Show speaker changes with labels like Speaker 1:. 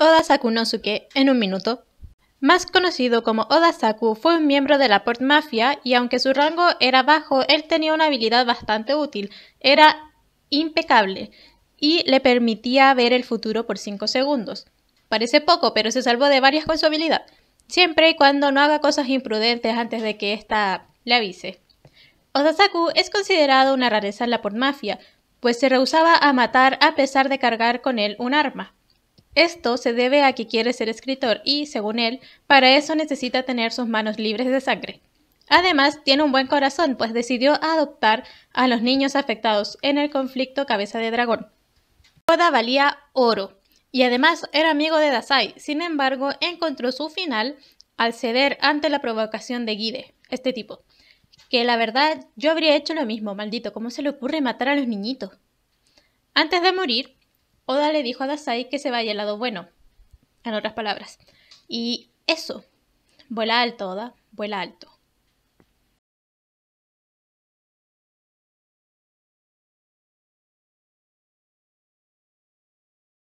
Speaker 1: Oda Sakunosuke en un minuto. Más conocido como Oda Saku, fue un miembro de la Port Mafia y aunque su rango era bajo, él tenía una habilidad bastante útil. Era impecable y le permitía ver el futuro por 5 segundos. Parece poco, pero se salvó de varias con su habilidad. Siempre y cuando no haga cosas imprudentes antes de que ésta le avise. Oda es considerado una rareza en la Port Mafia, pues se rehusaba a matar a pesar de cargar con él un arma. Esto se debe a que quiere ser escritor y, según él, para eso necesita tener sus manos libres de sangre. Además, tiene un buen corazón, pues decidió adoptar a los niños afectados en el conflicto Cabeza de Dragón. Toda valía oro, y además era amigo de Dasai, sin embargo, encontró su final al ceder ante la provocación de Guide, este tipo. Que la verdad, yo habría hecho lo mismo, maldito, ¿cómo se le ocurre matar a los niñitos? Antes de morir, Oda le dijo a Dasai que se vaya al lado bueno, en otras palabras. Y eso, vuela alto, Oda, vuela
Speaker 2: alto.